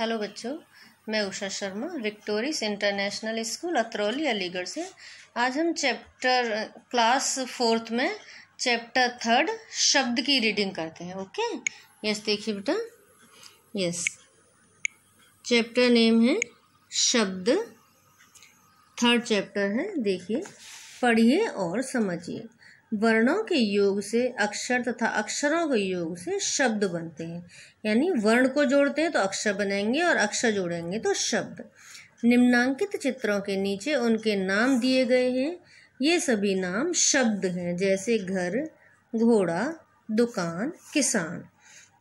hello बच्चों मैं Usha Sharma Victorious International School Atrauli Aligarh से आज हम चैप्टर क्लास फोर्थ में चैप्टर थर्ड शब्द की रीडिंग करते हैं ओके यस देखिए बेटा यस चैप्टर नेम है शब्द थर्ड चैप्टर है देखिए पढ़िए और समझिए वर्णों के योग से अक्षर तथा अक्षरों के योग से शब्द बनते हैं यानी वर्ण को जोड़ते हैं तो अक्षर बनेंगे और अक्षर जोड़ेंगे तो शब्द निम्नांकित चित्रों के नीचे उनके नाम दिए गए हैं ये सभी नाम शब्द हैं जैसे घर घोड़ा दुकान किसान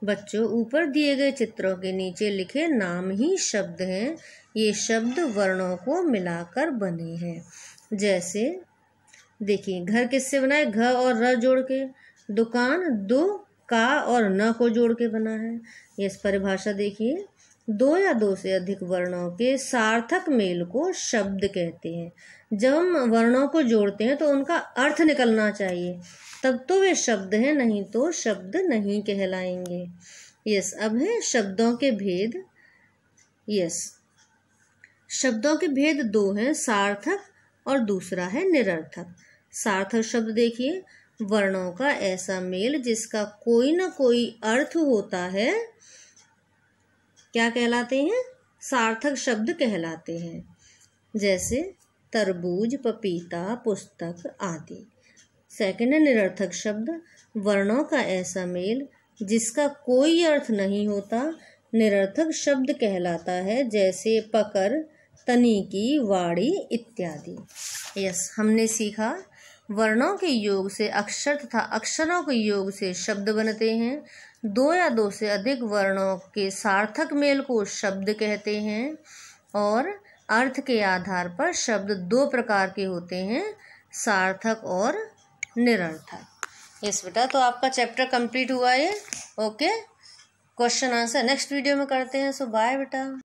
बच्चों ऊपर दिए गए चित्रों के नीचे लिखे नाम ही शब्द हैं ये शब्द वर्णों को मिलाकर बने हैं जैसे देखिए घर किससे बना है घ और र जोड़ के दुकान दो का और न को जोड़ के बना है ये इस परिभाषा देखिए दो या दो से अधिक वर्णों के सार्थक मेल को शब्द कहते हैं जब हम वर्णों को जोड़ते हैं तो उनका अर्थ निकलना चाहिए तब तो वे शब्द हैं नहीं तो शब्द नहीं कहलाएंगे यस अब है शब्दों के भेद यस शब्दों के भेद दो हैं सार्थक और दूसरा है निरर्थक सार्थक शब्द देखिए वर्णों का ऐसा मेल जिसका कोई ना कोई अर्थ होता है क्या कहलाते हैं सार्थक शब्द कहलाते हैं जैसे तरबूज पपीता पुस्तक आदि सेकंड है निरर्थक शब्द वर्णों का ऐसा मेल जिसका कोई अर्थ नहीं होता निरर्थक शब्द कहलाता है जैसे पकड़ तनी की वाड़ी इत्यादि यस हमने सीखा वर्णों के योग से अक्षर तथा अक्षरों के योग से शब्द बनते हैं दो या दो से अधिक वर्णों के सार्थक मेल को शब्द कहते हैं और अर्थ के आधार पर शब्द दो प्रकार के होते हैं सार्थक और निरर्थक यस बेटा तो आपका चैप्टर कंप्लीट हुआ है okay question answer next video में करते हैं सो बाय बेटा